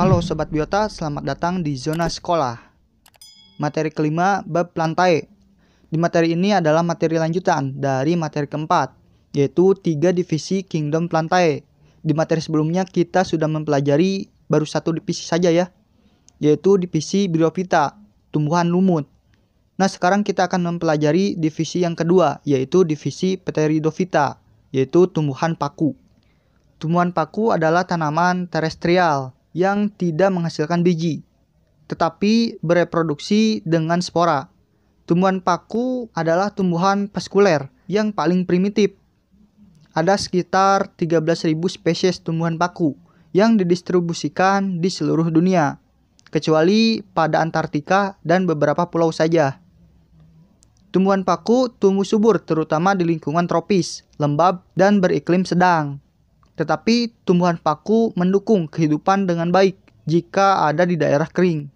Halo Sobat Biota, selamat datang di Zona Sekolah. Materi kelima, bab lantai. Di materi ini adalah materi lanjutan dari materi keempat, yaitu tiga divisi Kingdom Plantae. Di materi sebelumnya kita sudah mempelajari baru satu divisi saja ya, yaitu divisi Bryophyta, tumbuhan lumut. Nah sekarang kita akan mempelajari divisi yang kedua, yaitu divisi Pteridophyta, yaitu tumbuhan paku. Tumbuhan paku adalah tanaman terestrial, yang tidak menghasilkan biji, tetapi bereproduksi dengan spora. Tumbuhan paku adalah tumbuhan paskuler yang paling primitif. Ada sekitar 13.000 spesies tumbuhan paku yang didistribusikan di seluruh dunia, kecuali pada Antartika dan beberapa pulau saja. Tumbuhan paku tumbuh subur terutama di lingkungan tropis, lembab, dan beriklim sedang. Tetapi tumbuhan paku mendukung kehidupan dengan baik jika ada di daerah kering.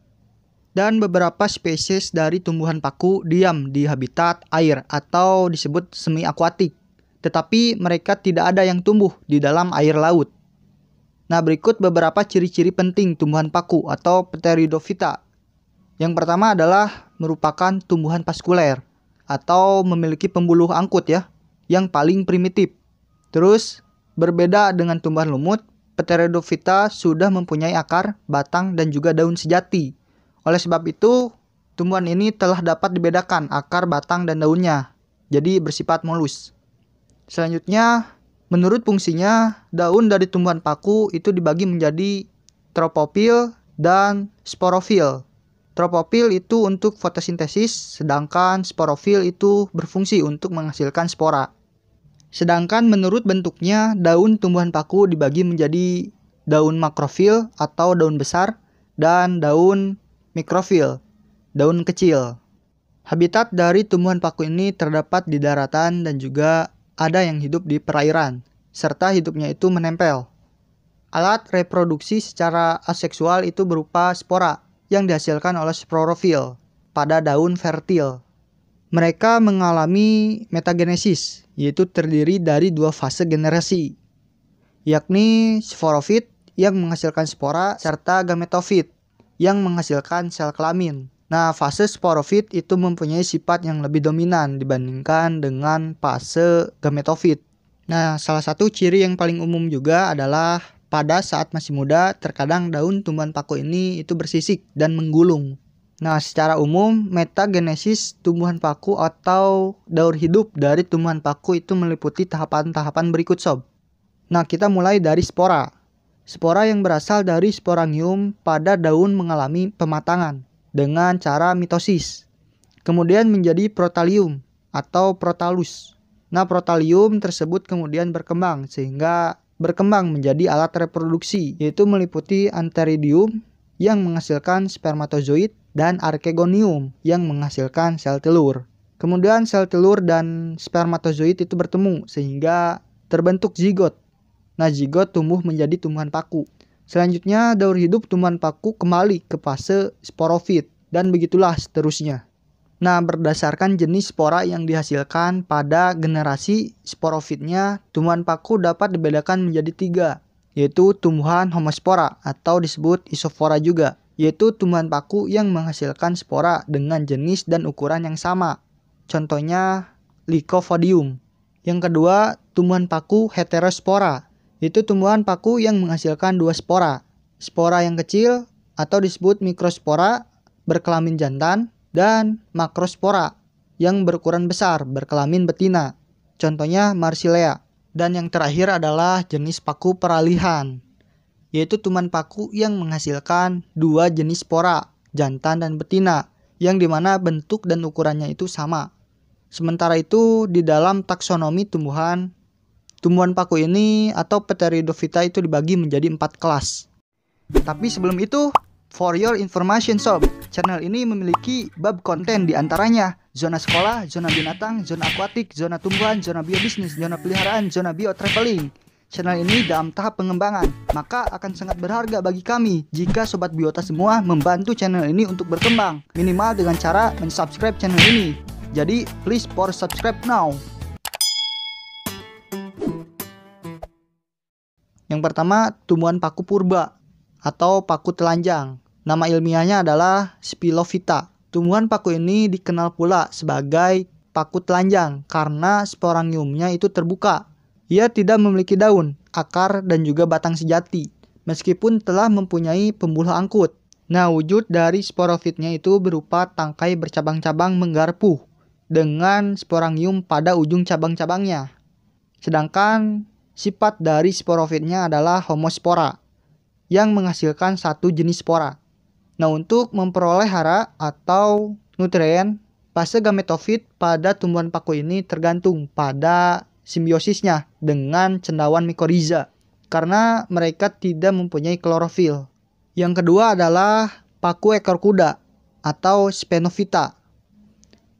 Dan beberapa spesies dari tumbuhan paku diam di habitat air atau disebut semi akuatik, tetapi mereka tidak ada yang tumbuh di dalam air laut. Nah, berikut beberapa ciri-ciri penting tumbuhan paku atau Pteridophyta. Yang pertama adalah merupakan tumbuhan paskuler atau memiliki pembuluh angkut ya, yang paling primitif. Terus Berbeda dengan tumbuhan lumut, Pteridophyta sudah mempunyai akar, batang, dan juga daun sejati. Oleh sebab itu, tumbuhan ini telah dapat dibedakan akar, batang, dan daunnya, jadi bersifat mulus. Selanjutnya, menurut fungsinya, daun dari tumbuhan paku itu dibagi menjadi tropopil dan sporofil. Tropopil itu untuk fotosintesis, sedangkan sporofil itu berfungsi untuk menghasilkan spora. Sedangkan menurut bentuknya, daun tumbuhan paku dibagi menjadi daun makrofil atau daun besar dan daun mikrofil, daun kecil. Habitat dari tumbuhan paku ini terdapat di daratan dan juga ada yang hidup di perairan, serta hidupnya itu menempel. Alat reproduksi secara aseksual itu berupa spora yang dihasilkan oleh sporofil pada daun fertil mereka mengalami metagenesis, yaitu terdiri dari dua fase generasi, yakni sporofit yang menghasilkan spora serta gametofit yang menghasilkan sel kelamin. Nah, fase sporofit itu mempunyai sifat yang lebih dominan dibandingkan dengan fase gametofit. Nah, salah satu ciri yang paling umum juga adalah pada saat masih muda, terkadang daun tumbuhan paku ini itu bersisik dan menggulung. Nah, secara umum, metagenesis tumbuhan paku atau daur hidup dari tumbuhan paku itu meliputi tahapan-tahapan berikut sob. Nah, kita mulai dari spora. Spora yang berasal dari sporangium pada daun mengalami pematangan dengan cara mitosis. Kemudian menjadi protalium atau protalus. Nah, protalium tersebut kemudian berkembang sehingga berkembang menjadi alat reproduksi yaitu meliputi anteridium yang menghasilkan spermatozoid dan arkegonium yang menghasilkan sel telur. Kemudian sel telur dan spermatozoid itu bertemu sehingga terbentuk zigot. Nah, zigot tumbuh menjadi tumbuhan paku. Selanjutnya, daur hidup tumbuhan paku kembali ke fase sporofit dan begitulah seterusnya. Nah, berdasarkan jenis spora yang dihasilkan pada generasi sporofitnya, tumbuhan paku dapat dibedakan menjadi tiga, yaitu tumbuhan homospora atau disebut isofora juga, yaitu tumbuhan paku yang menghasilkan spora dengan jenis dan ukuran yang sama. Contohnya Lycopodium. Yang kedua, tumbuhan paku heterospora, yaitu tumbuhan paku yang menghasilkan dua spora. Spora yang kecil atau disebut mikrospora berkelamin jantan dan makrospora yang berukuran besar berkelamin betina. Contohnya Marsilea. Dan yang terakhir adalah jenis paku peralihan, yaitu tuman paku yang menghasilkan dua jenis spora, jantan dan betina, yang dimana bentuk dan ukurannya itu sama. Sementara itu, di dalam taksonomi tumbuhan, tumbuhan paku ini atau Pteridophyta itu dibagi menjadi empat kelas. Tapi sebelum itu, For your information sob, channel ini memiliki bab konten di antaranya zona sekolah, zona binatang, zona akuatik, zona tumbuhan, zona biobisnis, zona peliharaan, zona bio traveling. Channel ini dalam tahap pengembangan, maka akan sangat berharga bagi kami jika sobat biota semua membantu channel ini untuk berkembang, minimal dengan cara mensubscribe channel ini. Jadi, please for subscribe now. Yang pertama, tumbuhan paku purba atau paku telanjang. Nama ilmiahnya adalah Spilovita. Tumbuhan paku ini dikenal pula sebagai paku telanjang karena sporangiumnya itu terbuka. Ia tidak memiliki daun, akar, dan juga batang sejati, meskipun telah mempunyai pembuluh angkut. Nah, wujud dari sporofitnya itu berupa tangkai bercabang-cabang menggarpu dengan sporangium pada ujung cabang-cabangnya. Sedangkan sifat dari sporofitnya adalah homospora yang menghasilkan satu jenis spora. Nah, untuk memperoleh hara atau nutrien, fase gametofit pada tumbuhan paku ini tergantung pada simbiosisnya dengan cendawan mikoriza karena mereka tidak mempunyai klorofil. Yang kedua adalah paku ekor kuda atau spenovita.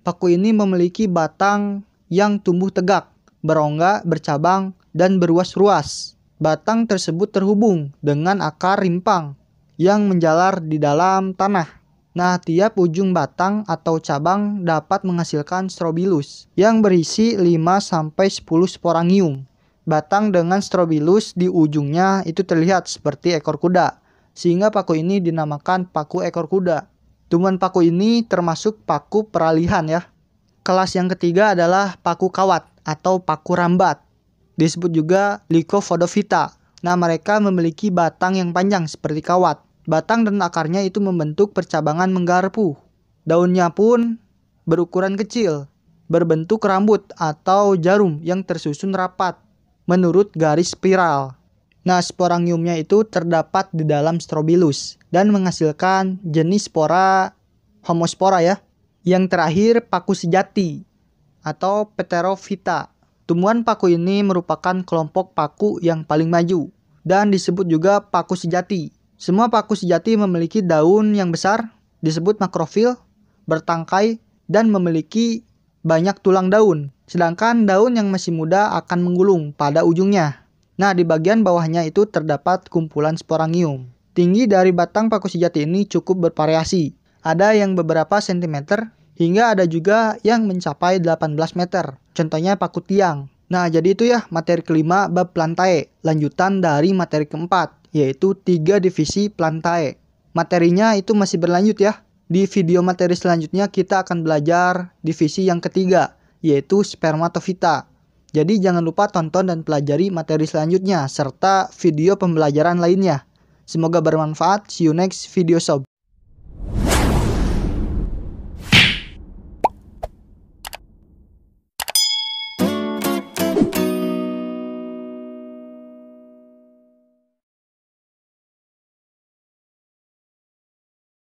Paku ini memiliki batang yang tumbuh tegak, berongga, bercabang, dan beruas ruas Batang tersebut terhubung dengan akar rimpang yang menjalar di dalam tanah. Nah, tiap ujung batang atau cabang dapat menghasilkan strobilus yang berisi 5-10 sporangium. Batang dengan strobilus di ujungnya itu terlihat seperti ekor kuda, sehingga paku ini dinamakan paku ekor kuda. Tumbuhan paku ini termasuk paku peralihan ya. Kelas yang ketiga adalah paku kawat atau paku rambat. Disebut juga Lycophodophyta. Nah, mereka memiliki batang yang panjang seperti kawat. Batang dan akarnya itu membentuk percabangan menggarpu. Daunnya pun berukuran kecil, berbentuk rambut atau jarum yang tersusun rapat menurut garis spiral. Nah, sporangiumnya itu terdapat di dalam strobilus dan menghasilkan jenis spora homospora ya. Yang terakhir, paku sejati atau Pterophyta. Tumbuhan paku ini merupakan kelompok paku yang paling maju dan disebut juga paku sejati. Semua paku sejati memiliki daun yang besar, disebut makrofil, bertangkai, dan memiliki banyak tulang daun. Sedangkan daun yang masih muda akan menggulung pada ujungnya. Nah, di bagian bawahnya itu terdapat kumpulan sporangium. Tinggi dari batang paku sejati ini cukup bervariasi. Ada yang beberapa sentimeter, hingga ada juga yang mencapai 18 meter. Contohnya paku tiang. Nah, jadi itu ya materi kelima bab plantae, lanjutan dari materi keempat, yaitu tiga divisi plantae. Materinya itu masih berlanjut ya. Di video materi selanjutnya kita akan belajar divisi yang ketiga, yaitu spermatofita. Jadi jangan lupa tonton dan pelajari materi selanjutnya serta video pembelajaran lainnya. Semoga bermanfaat. See you next video sob.